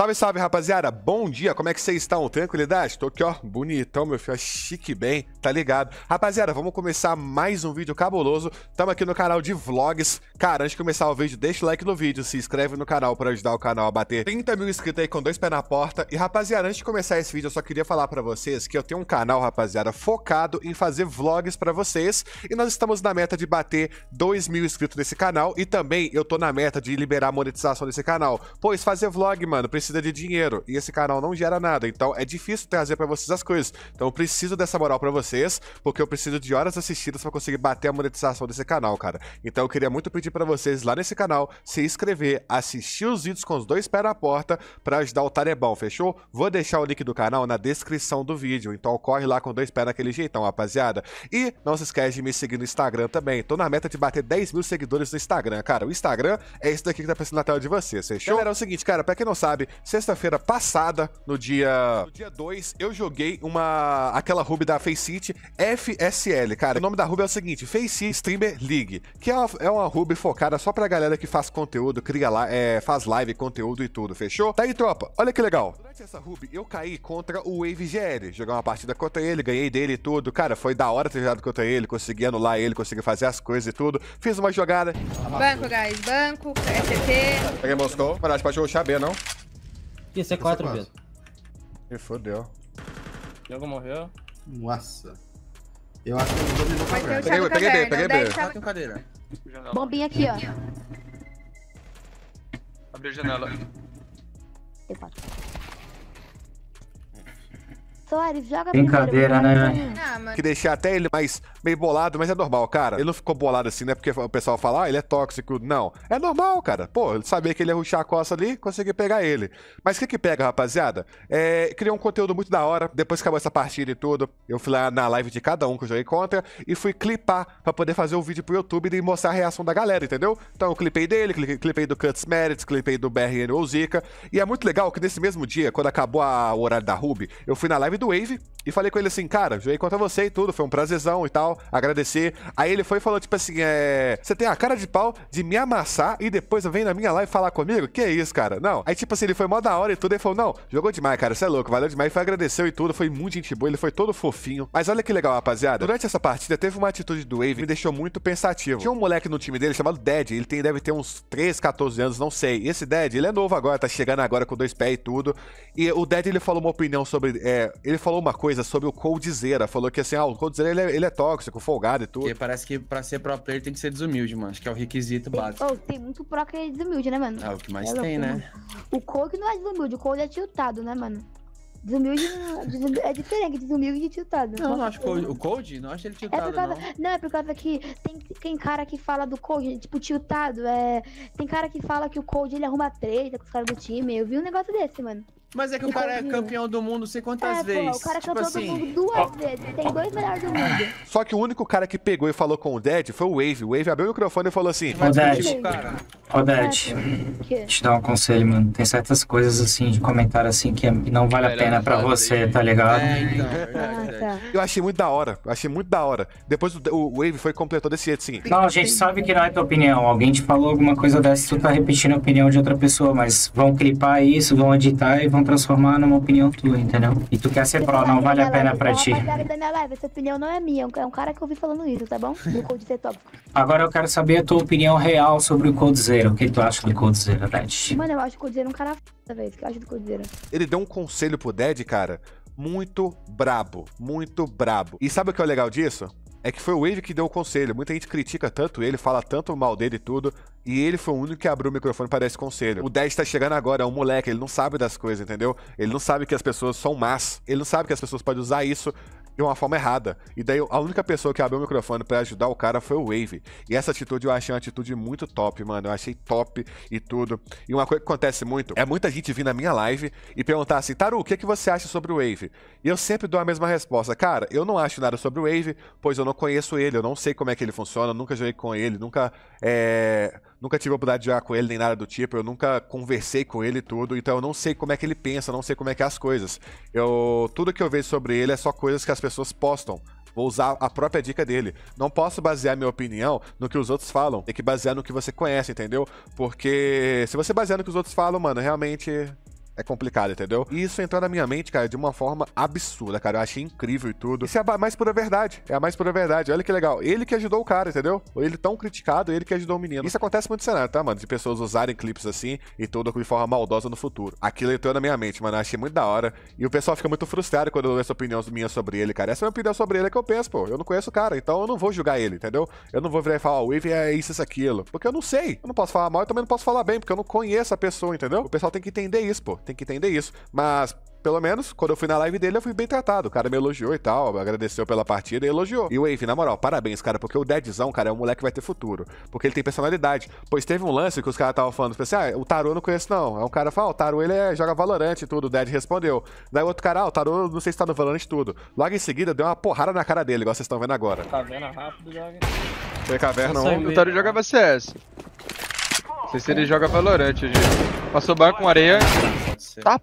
Salve, salve, rapaziada. Bom dia. Como é que vocês estão? Tranquilidade? Tô aqui, ó, bonitão, meu filho. Chique bem, tá ligado? Rapaziada, vamos começar mais um vídeo cabuloso. Tamo aqui no canal de vlogs. Cara, antes de começar o vídeo, deixa o like no vídeo, se inscreve no canal pra ajudar o canal a bater 30 mil inscritos aí com dois pés na porta. E, rapaziada, antes de começar esse vídeo, eu só queria falar pra vocês que eu tenho um canal, rapaziada, focado em fazer vlogs pra vocês. E nós estamos na meta de bater 2 mil inscritos nesse canal. E também eu tô na meta de liberar a monetização desse canal. Pois fazer vlog, mano, precisa precisa de dinheiro e esse canal não gera nada, então é difícil trazer para vocês as coisas. Então eu preciso dessa moral para vocês, porque eu preciso de horas assistidas para conseguir bater a monetização desse canal, cara. Então eu queria muito pedir para vocês lá nesse canal se inscrever, assistir os vídeos com os dois pés na porta para ajudar o Tarebão, fechou? Vou deixar o link do canal na descrição do vídeo, então corre lá com dois pés naquele jeitão, rapaziada. E não se esquece de me seguir no Instagram também. Tô na meta de bater 10 mil seguidores no Instagram, cara. O Instagram é isso daqui que tá aparecendo na tela de vocês, fechou? Galera, é o seguinte, cara, pra quem não sabe, Sexta-feira passada, no dia 2, eu joguei uma aquela Ruby da Face City FSL. Cara, o nome da Ruby é o seguinte: Face Streamer League, que é uma, é uma Ruby focada só pra galera que faz conteúdo, cria lá, é, faz live, conteúdo e tudo, fechou? Tá aí, tropa. Olha que legal. Durante essa Ruby, eu caí contra o Wave GL. Joguei uma partida contra ele, ganhei dele e tudo. Cara, foi da hora ter jogado contra ele, consegui anular ele, consegui fazer as coisas e tudo. Fiz uma jogada. Banco, guys, banco, SCP. Peguei Moscou. Mas pra jogar o Xabê, não? Ih, C4, Pedro. Ih, fodeu. Diogo morreu. Nossa. Eu acho que eu não vou me voltar pra Peguei, peguei B, peguei B. cadeira. Bombinha aqui, ó. Abriu a janela. C4. Soares, joga Brincadeira, né? Ah, que deixar até ele mais meio bolado, mas é normal, cara. Ele não ficou bolado assim, né? Porque o pessoal fala, ah, ele é tóxico. Não. É normal, cara. Pô, saber sabia que ele ia ruxar a costa ali, consegui pegar ele. Mas o que que pega, rapaziada? É, criou um conteúdo muito da hora. Depois que acabou essa partida e tudo, eu fui lá na live de cada um que eu joguei contra e fui clipar pra poder fazer o um vídeo pro YouTube e mostrar a reação da galera, entendeu? Então eu clipei dele, clipei do Cuts Merits, clipei do BRN ou Zika. E é muito legal que nesse mesmo dia, quando acabou a, o horário da Ruby, eu fui na live do Wave, e falei com ele assim, cara, joguei contra você e tudo, foi um prazerzão e tal, agradecer. Aí ele foi e falou, tipo assim, é. Você tem a cara de pau de me amassar e depois vem na minha live falar comigo? Que isso, cara? Não. Aí, tipo assim, ele foi mó da hora e tudo, e falou, não, jogou demais, cara, você é louco, valeu demais. E foi agradeceu e tudo, foi muito gente boa, ele foi todo fofinho. Mas olha que legal, rapaziada. Durante essa partida, teve uma atitude do Wave que me deixou muito pensativo. Tinha um moleque no time dele chamado Dead, ele tem, deve ter uns 3, 14 anos, não sei. E esse Dead, ele é novo agora, tá chegando agora com dois pés e tudo. E o Dead, ele falou uma opinião sobre. É, ele falou uma coisa coisa sobre o Coldzera. Falou que assim, ah, o Coldzera ele, é, ele é tóxico, folgado e tudo. Porque parece que pra ser pro player tem que ser desumilde, mano. Acho que é o requisito básico. Oh, tem muito pro que é desumilde, né, mano? É o que mais é tem, né? O Cold não é desumilde, o Cold é tiltado, né, mano? É, desumilde, é diferente, desumilde e tiltado. Não, não acho que o Cold, não acho ele tiltado. É por causa, não. não. é por causa que tem, tem cara que fala do Cold, tipo, tiltado. É, tem cara que fala que o Cold ele arruma treta com os caras do time. Eu vi um negócio desse, mano. Mas é que o cara é campeão do mundo sei quantas é, vezes. Pô, o cara é tipo campeão assim... do mundo duas vezes. Ele tem dois melhores do mundo. Só que o único cara que pegou e falou com o Dead foi o Wave. O Wave abriu o microfone e falou assim: Mas, Dead. Cara. Odete, te dar um conselho, mano. Tem certas coisas assim de comentário assim que é- não vale a pena para você, tá ligado? É, então, ah, é tá. Eu achei muito da hora. Achei muito da hora. Depois o, o Wave foi completou desse jeito, sim. Não, a gente sabe que não é tua opinião. Alguém te falou alguma coisa dessa, tu tá repetindo a opinião de outra pessoa, mas vão clipar isso, vão editar e vão transformar numa opinião tua, entendeu? E tu quer ser pró, não vale a pena para ti. da minha essa opinião não é minha, é um é cara que eu falando isso, tá bom? No Code Agora eu quero saber a tua opinião real sobre o Code Z. O que tu acha do Cruzeiro, Dad? Mano, eu acho o Cruzeiro é um cara foda, velho. O que eu acho do Cruzeiro? Ele deu um conselho pro Dad, cara, muito brabo. Muito brabo. E sabe o que é o legal disso? É que foi o Wave que deu o conselho. Muita gente critica tanto ele, fala tanto mal dele e tudo. E ele foi o único que abriu o microfone para esse conselho. O 10 tá chegando agora, é um moleque, ele não sabe das coisas, entendeu? Ele não sabe que as pessoas são más. Ele não sabe que as pessoas podem usar isso de uma forma errada. E daí a única pessoa que abriu o microfone para ajudar o cara foi o Wave. E essa atitude eu achei uma atitude muito top, mano. Eu achei top e tudo. E uma coisa que acontece muito é muita gente vir na minha live e perguntar assim: Taru, o que, é que você acha sobre o Wave? E eu sempre dou a mesma resposta. Cara, eu não acho nada sobre o Wave, pois eu não conheço ele, eu não sei como é que ele funciona, nunca joguei com ele, nunca. É nunca tive a oportunidade de jogar com ele nem nada do tipo, eu nunca conversei com ele tudo, então eu não sei como é que ele pensa, não sei como é que é as coisas. Eu, tudo que eu vejo sobre ele é só coisas que as pessoas postam. Vou usar a própria dica dele. Não posso basear minha opinião no que os outros falam. Tem que basear no que você conhece, entendeu? Porque se você basear no que os outros falam, mano, realmente é complicado, entendeu? E isso entrou na minha mente, cara, de uma forma absurda, cara. Eu achei incrível e tudo. Isso é a mais pura verdade. É a mais pura verdade. Olha que legal. Ele que ajudou o cara, entendeu? Ele tão criticado, ele que ajudou o menino. Isso acontece muito cenário, tá, mano? De pessoas usarem clipes assim e tudo de forma maldosa no futuro. Aquilo entrou na minha mente, mano. Eu achei muito da hora. E o pessoal fica muito frustrado quando eu dou essa opinião minha sobre ele, cara. Essa é a minha opinião sobre ele é que eu penso, pô. Eu não conheço o cara, então eu não vou julgar ele, entendeu? Eu não vou virar e falar, o oh, Wave é isso, isso, aquilo. Porque eu não sei. Eu não posso falar mal e também não posso falar bem, porque eu não conheço a pessoa, entendeu? O pessoal tem que entender isso, pô tem que entender isso. Mas pelo menos, quando eu fui na live dele, eu fui bem tratado. O cara me elogiou e tal, agradeceu pela partida e elogiou. E o Wave, na moral, parabéns, cara, porque o Deadzão, cara, é um moleque que vai ter futuro. Porque ele tem personalidade. Pois teve um lance que os caras estavam falando, tipo assim, ah, o Tarô eu não conheço não. Aí um cara fala, ah, o Tarô ele é, joga Valorante e tudo. O Dead respondeu. Daí outro cara, ah, o Tarô não sei se tá no Valorante e tudo. Logo em seguida, deu uma porrada na cara dele, igual vocês estão vendo agora. Caverna tá é rápido, joga. Foi caverna um. O Tarô jogava CS. Não sei se ele joga Valorante? hoje. Passou barco com areia. Nossa. Tá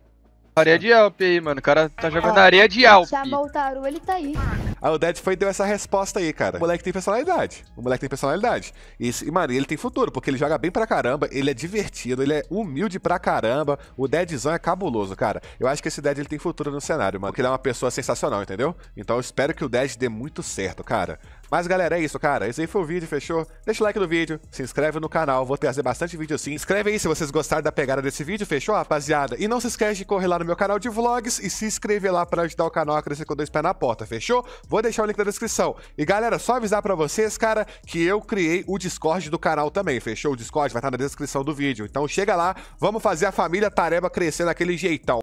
Areia de Alp aí, mano. O cara tá jogando areia de Alp. Chamou o Taru, ele tá aí. Aí ah, o Dead foi deu essa resposta aí, cara. O moleque tem personalidade. O moleque tem personalidade. E, e, mano, ele tem futuro, porque ele joga bem pra caramba, ele é divertido, ele é humilde pra caramba. O Deadzão é cabuloso, cara. Eu acho que esse Dead ele tem futuro no cenário, mano. Porque ele é uma pessoa sensacional, entendeu? Então eu espero que o Dead dê muito certo, cara. Mas galera, é isso, cara. Esse aí foi o vídeo, fechou? Deixa o like no vídeo, se inscreve no canal, vou trazer bastante vídeo assim. inscreve aí se vocês gostaram da pegada desse vídeo, fechou, rapaziada? E não se esquece de correr lá no meu canal de vlogs e se inscrever lá pra ajudar o canal a crescer com dois pés na porta, fechou? Vou deixar o link na descrição. E galera, só avisar pra vocês, cara, que eu criei o Discord do canal também, fechou? O Discord vai estar na descrição do vídeo. Então chega lá, vamos fazer a família Tareba crescer daquele jeitão.